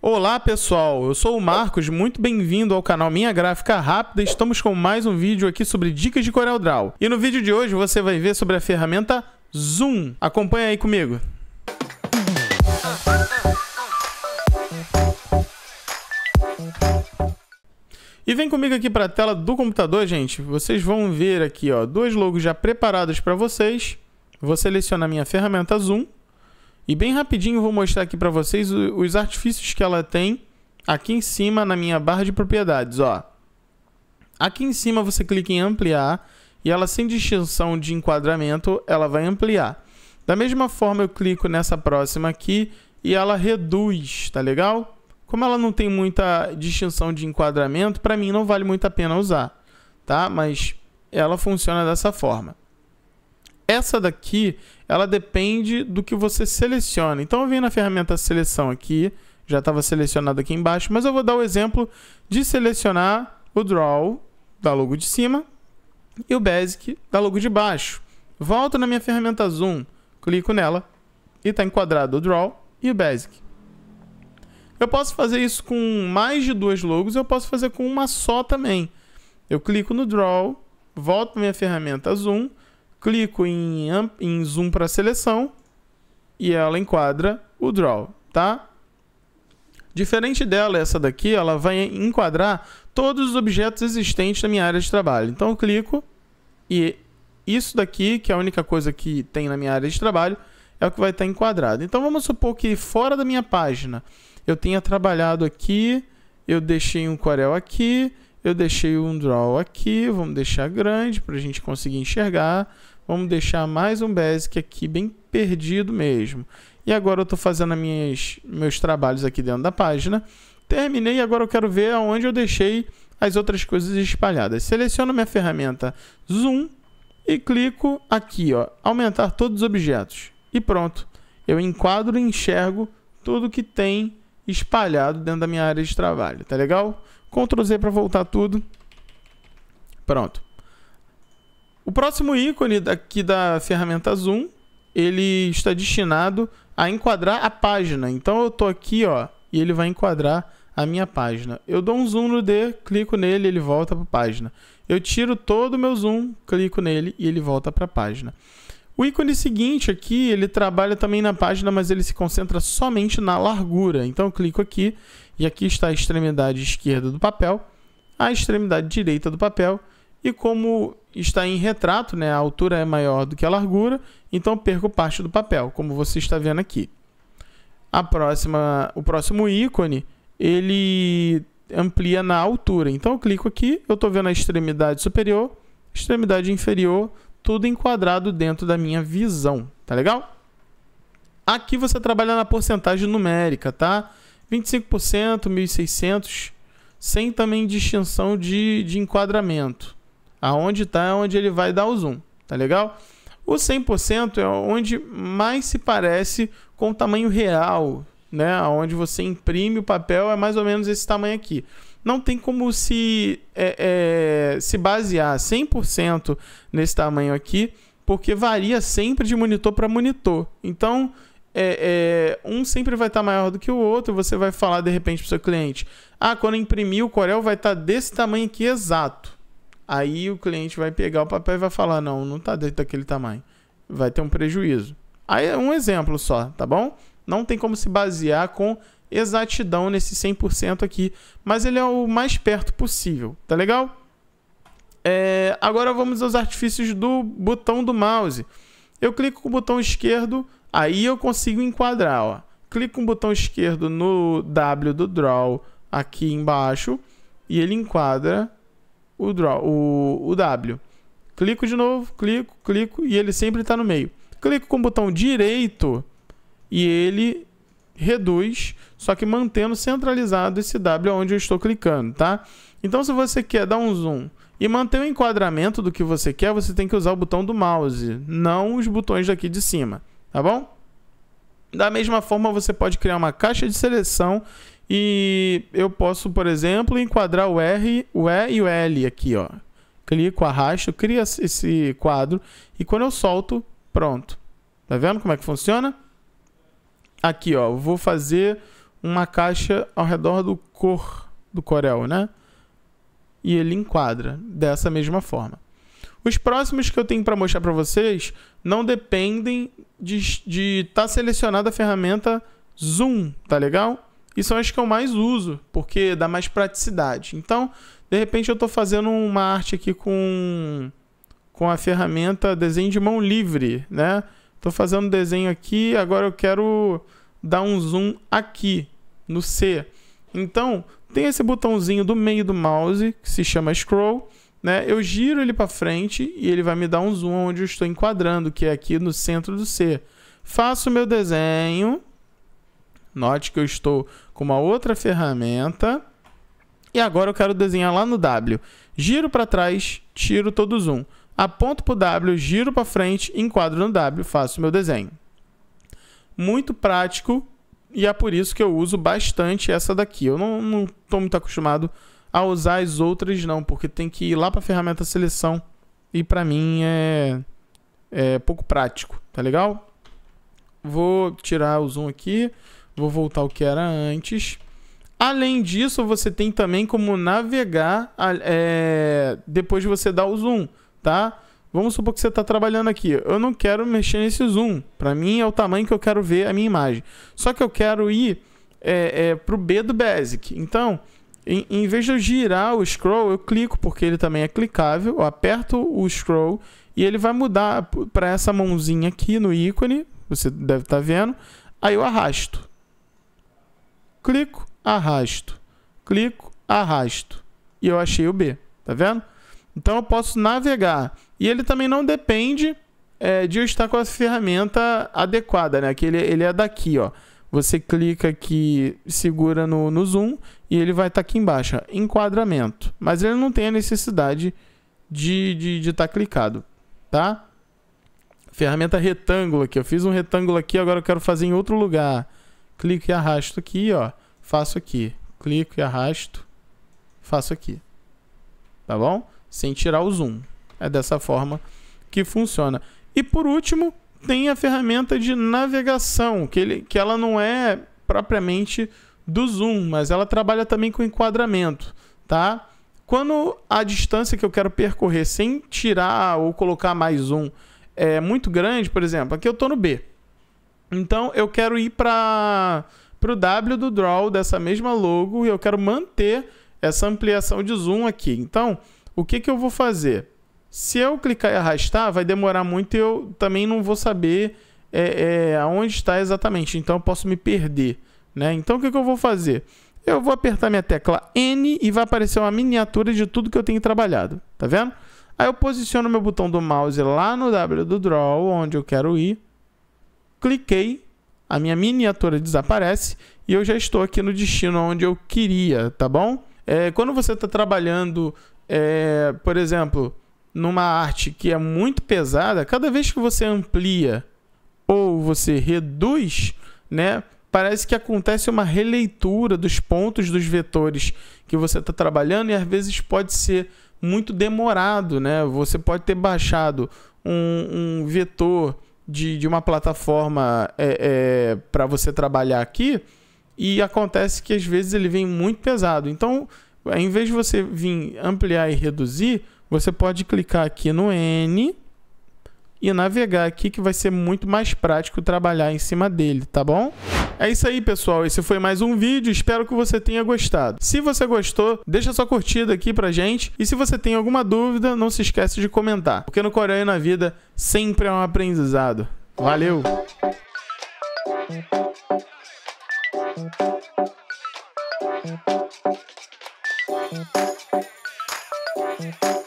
Olá pessoal, eu sou o Marcos, muito bem-vindo ao canal Minha Gráfica Rápida. Estamos com mais um vídeo aqui sobre dicas de CorelDRAW. E no vídeo de hoje você vai ver sobre a ferramenta Zoom. Acompanha aí comigo. E vem comigo aqui para a tela do computador, gente. Vocês vão ver aqui, ó, dois logos já preparados para vocês. Vou selecionar minha ferramenta Zoom e bem rapidinho vou mostrar aqui para vocês os artifícios que ela tem aqui em cima na minha barra de propriedades, ó. Aqui em cima você clica em ampliar e ela sem distinção de enquadramento, ela vai ampliar. Da mesma forma eu clico nessa próxima aqui e ela reduz, tá legal? Como ela não tem muita distinção de enquadramento, para mim não vale muito a pena usar, tá? Mas ela funciona dessa forma. Essa daqui, ela depende do que você seleciona. Então eu vim na ferramenta seleção aqui, já estava selecionado aqui embaixo, mas eu vou dar o exemplo de selecionar o Draw da logo de cima e o Basic da logo de baixo. Volto na minha ferramenta Zoom, clico nela e está enquadrado o Draw e o Basic. Eu posso fazer isso com mais de duas logos, eu posso fazer com uma só também. Eu clico no Draw, volto na minha ferramenta Zoom clico em, em zoom para seleção e ela enquadra o draw, tá? Diferente dela, essa daqui, ela vai enquadrar todos os objetos existentes na minha área de trabalho. Então eu clico e isso daqui, que é a única coisa que tem na minha área de trabalho, é o que vai estar enquadrado. Então vamos supor que fora da minha página eu tenha trabalhado aqui, eu deixei um Corel aqui, eu deixei um draw aqui, vamos deixar grande para a gente conseguir enxergar. Vamos deixar mais um basic aqui bem perdido mesmo. E agora eu estou fazendo minhas, meus trabalhos aqui dentro da página. Terminei e agora eu quero ver aonde eu deixei as outras coisas espalhadas. Seleciono minha ferramenta Zoom e clico aqui, ó, aumentar todos os objetos. E pronto, eu enquadro e enxergo tudo que tem espalhado dentro da minha área de trabalho, tá legal? Ctrl Z para voltar tudo. Pronto. O próximo ícone aqui da ferramenta Zoom, ele está destinado a enquadrar a página. Então eu estou aqui, ó, e ele vai enquadrar a minha página. Eu dou um zoom no D, clico nele, ele volta para a página. Eu tiro todo o meu zoom, clico nele e ele volta para a página. O ícone seguinte aqui, ele trabalha também na página, mas ele se concentra somente na largura. Então eu clico aqui e aqui está a extremidade esquerda do papel, a extremidade direita do papel e como está em retrato, né, a altura é maior do que a largura, então perco parte do papel, como você está vendo aqui. A próxima, o próximo ícone, ele amplia na altura. Então eu clico aqui, eu estou vendo a extremidade superior, extremidade inferior, tudo enquadrado dentro da minha visão, tá legal? Aqui você trabalha na porcentagem numérica, tá? 25%, 1.600, sem também distinção de, de enquadramento. Aonde está é onde ele vai dar o zoom, tá legal? O 100% é onde mais se parece com o tamanho real, né, onde você imprime o papel, é mais ou menos esse tamanho aqui. Não tem como se, é, é, se basear 100% nesse tamanho aqui, porque varia sempre de monitor para monitor. Então, é, é, um sempre vai estar tá maior do que o outro, você vai falar de repente para o seu cliente, ah, quando imprimir o Corel vai estar tá desse tamanho aqui exato. Aí o cliente vai pegar o papel e vai falar, não, não está dentro daquele tamanho. Vai ter um prejuízo. Aí é um exemplo só, tá bom? não tem como se basear com exatidão nesse 100% aqui, mas ele é o mais perto possível, tá legal? É, agora vamos aos artifícios do botão do mouse. Eu clico com o botão esquerdo, aí eu consigo enquadrar, ó. Clico com o botão esquerdo no W do Draw aqui embaixo e ele enquadra o, draw, o, o W. Clico de novo, clico, clico e ele sempre está no meio. Clico com o botão direito, e ele reduz, só que mantendo centralizado esse W onde eu estou clicando, tá? Então, se você quer dar um zoom e manter o enquadramento do que você quer, você tem que usar o botão do mouse, não os botões daqui de cima, tá bom? Da mesma forma, você pode criar uma caixa de seleção e eu posso, por exemplo, enquadrar o R, o E e o L aqui, ó. Clico, arrasto, cria esse quadro e quando eu solto, pronto. Tá vendo como é que funciona? aqui, ó, vou fazer uma caixa ao redor do cor do Corel, né? E ele enquadra dessa mesma forma. Os próximos que eu tenho para mostrar para vocês não dependem de estar tá selecionada a ferramenta Zoom, tá legal? E são as que eu mais uso, porque dá mais praticidade. Então, de repente eu estou fazendo uma arte aqui com, com a ferramenta desenho de mão livre, né? Estou fazendo um desenho aqui, agora eu quero dar um zoom aqui, no C. Então, tem esse botãozinho do meio do mouse, que se chama scroll, né? Eu giro ele para frente e ele vai me dar um zoom onde eu estou enquadrando, que é aqui no centro do C. Faço o meu desenho. Note que eu estou com uma outra ferramenta. E agora eu quero desenhar lá no W giro para trás, tiro todo o zoom. Aponto para o W, giro para frente, enquadro no W, faço meu desenho. Muito prático e é por isso que eu uso bastante essa daqui. Eu não estou muito acostumado a usar as outras não, porque tem que ir lá para a ferramenta seleção e para mim é, é pouco prático, tá legal? Vou tirar o zoom aqui, vou voltar o que era antes. Além disso, você tem também como navegar é, depois de você dar o zoom, tá? Vamos supor que você está trabalhando aqui. Eu não quero mexer nesse zoom. Para mim é o tamanho que eu quero ver a minha imagem. Só que eu quero ir é, é, para o B do Basic. Então, em, em, vez de eu girar o scroll, eu clico, porque ele também é clicável. Eu aperto o scroll e ele vai mudar para essa mãozinha aqui no ícone. Você deve estar tá vendo. Aí eu arrasto. Clico arrasto. Clico, arrasto. E eu achei o B, tá vendo? Então eu posso navegar. E ele também não depende é, de eu estar com a ferramenta adequada, né? Que ele, ele é daqui, ó. Você clica aqui, segura no, no zoom e ele vai estar tá aqui embaixo, ó, enquadramento. Mas ele não tem a necessidade de estar de, de tá clicado, tá? Ferramenta retângulo aqui. Eu fiz um retângulo aqui, agora eu quero fazer em outro lugar. Clico e arrasto aqui, ó faço aqui. Clico e arrasto, faço aqui. Tá bom? Sem tirar o zoom. É dessa forma que funciona. E por último, tem a ferramenta de navegação, que, ele, que ela não é propriamente do zoom, mas ela trabalha também com enquadramento, tá? Quando a distância que eu quero percorrer sem tirar ou colocar mais um é muito grande, por exemplo, aqui eu estou no B. Então eu quero ir para para o W do draw dessa mesma logo e eu quero manter essa ampliação de zoom aqui. Então, o que, que eu vou fazer? Se eu clicar e arrastar, vai demorar muito e eu também não vou saber é, é, aonde está exatamente. Então, eu posso me perder. Né? Então, o que, que eu vou fazer? Eu vou apertar minha tecla N e vai aparecer uma miniatura de tudo que eu tenho trabalhado. Tá vendo? Aí eu posiciono meu botão do mouse lá no W do Draw, onde eu quero ir. Cliquei a minha miniatura desaparece e eu já estou aqui no destino onde eu queria, tá bom? É, quando você está trabalhando, é, por exemplo, numa arte que é muito pesada, cada vez que você amplia ou você reduz, né, parece que acontece uma releitura dos pontos dos vetores que você está trabalhando e às vezes pode ser muito demorado, né? Você pode ter baixado um, um vetor de, de uma plataforma é, é, para você trabalhar aqui e acontece que às vezes ele vem muito pesado. Então, em vez de você vir ampliar e reduzir, você pode clicar aqui no N e navegar aqui que vai ser muito mais prático trabalhar em cima dele, tá bom? É isso aí, pessoal. Esse foi mais um vídeo. Espero que você tenha gostado. Se você gostou, deixa sua curtida aqui pra gente. E se você tem alguma dúvida, não se esquece de comentar. Porque no Coreia na Vida sempre é um aprendizado. Valeu! Thank you.